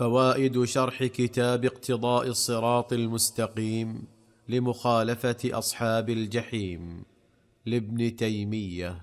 فوائد شرح كتاب اقتضاء الصراط المستقيم لمخالفه اصحاب الجحيم لابن تيميه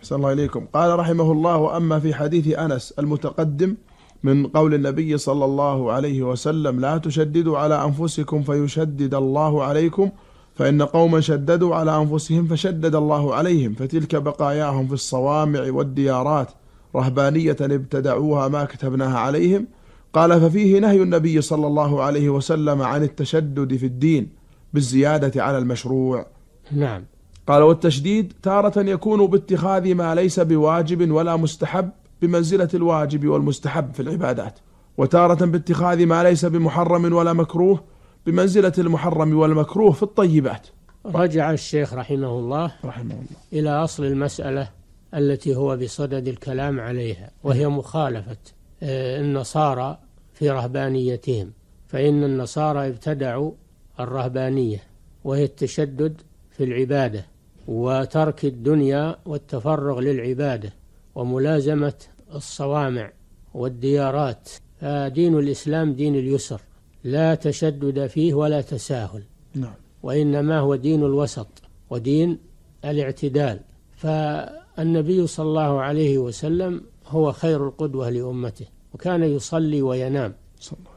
احسن الله اليكم قال رحمه الله واما في حديث انس المتقدم من قول النبي صلى الله عليه وسلم لا تشددوا على انفسكم فيشدد الله عليكم فإن قوما شددوا على أنفسهم فشدد الله عليهم فتلك بقاياهم في الصوامع والديارات رهبانية ابتدعوها ما كتبناها عليهم قال ففيه نهي النبي صلى الله عليه وسلم عن التشدد في الدين بالزيادة على المشروع نعم قال والتشديد تارة يكون باتخاذ ما ليس بواجب ولا مستحب بمنزلة الواجب والمستحب في العبادات وتارة باتخاذ ما ليس بمحرم ولا مكروه بمنزلة المحرم والمكروه في الطيبات رجع الشيخ رحمه الله رحمه الله إلى أصل المسألة التي هو بصدد الكلام عليها وهي مخالفة آه، النصارى في رهبانيتهم فإن النصارى ابتدعوا الرهبانية وهي التشدد في العبادة وترك الدنيا والتفرغ للعبادة وملازمة الصوامع والديارات فدين آه، الإسلام دين اليسر لا تشدد فيه ولا تساهل نعم. وإنما هو دين الوسط ودين الاعتدال فالنبي صلى الله عليه وسلم هو خير القدوة لأمته وكان يصلي وينام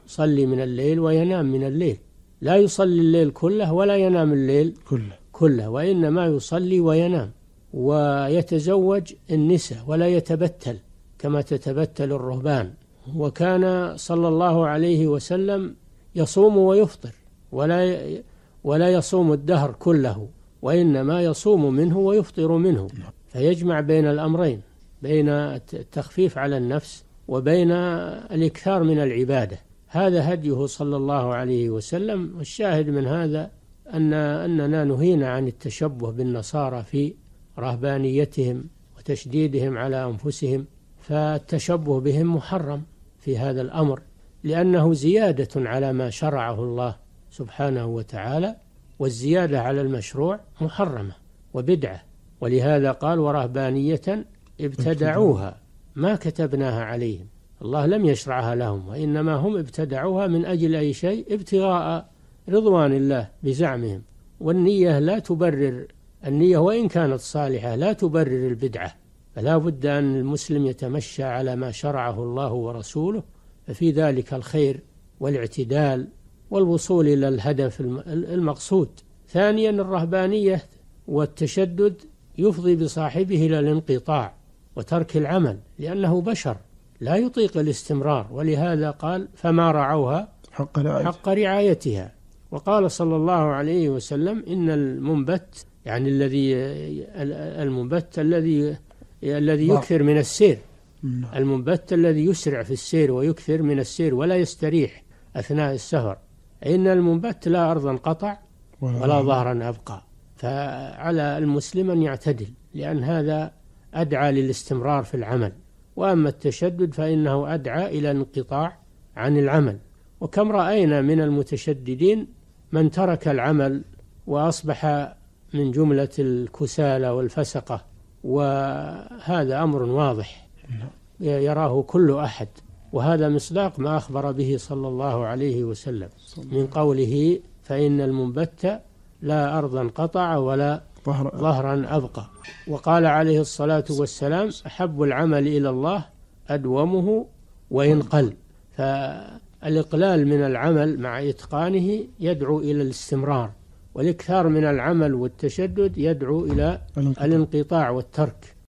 يصلي من الليل وينام من الليل لا يصلي الليل كله ولا ينام الليل كله كله وإنما يصلي وينام ويتزوج النساء ولا يتبتل كما تتبتل الرهبان وكان صلى الله عليه وسلم يصوم ويفطر ولا ولا يصوم الدهر كله وإنما يصوم منه ويفطر منه فيجمع بين الأمرين بين التخفيف على النفس وبين الإكثار من العبادة هذا هديه صلى الله عليه وسلم والشاهد من هذا أن أننا نهينا عن التشبه بالنصارى في رهبانيتهم وتشديدهم على أنفسهم فالتشبه بهم محرم في هذا الأمر لأنه زيادة على ما شرعه الله سبحانه وتعالى والزيادة على المشروع محرمة وبدعة ولهذا قال ورهبانية ابتدعوها ما كتبناها عليهم الله لم يشرعها لهم وإنما هم ابتدعوها من أجل أي شيء ابتغاء رضوان الله بزعمهم والنية لا تبرر النية وإن كانت صالحة لا تبرر البدعة فلا بد أن المسلم يتمشى على ما شرعه الله ورسوله ففي ذلك الخير والاعتدال والوصول إلى الهدف المقصود ثانيا الرهبانية والتشدد يفضي بصاحبه إلى الانقطاع وترك العمل لأنه بشر لا يطيق الاستمرار ولهذا قال فما رعوها حق, رعايتها. حق رعايتها وقال صلى الله عليه وسلم إن المنبت يعني الذي المنبت الذي الذي يكثر من السير نعم. المنبت الذي يسرع في السير ويكثر من السير ولا يستريح أثناء السفر إن المنبت لا أرضا قطع ولا ظهرا أبقى فعلى المسلم أن يعتدل لأن هذا أدعى للاستمرار في العمل وأما التشدد فإنه أدعى إلى الانقطاع عن العمل وكم رأينا من المتشددين من ترك العمل وأصبح من جملة الكسالى والفسقة وهذا أمر واضح نعم. يراه كل أحد وهذا مصداق ما أخبر به صلى الله عليه وسلم من قوله فإن المنبت لا أرضا قطع ولا ظهرا أبقى وقال عليه الصلاة والسلام أحب العمل إلى الله أدومه وإن قل فالإقلال من العمل مع إتقانه يدعو إلى الاستمرار والإكثار من العمل والتشدد يدعو إلى الانقطاع والترك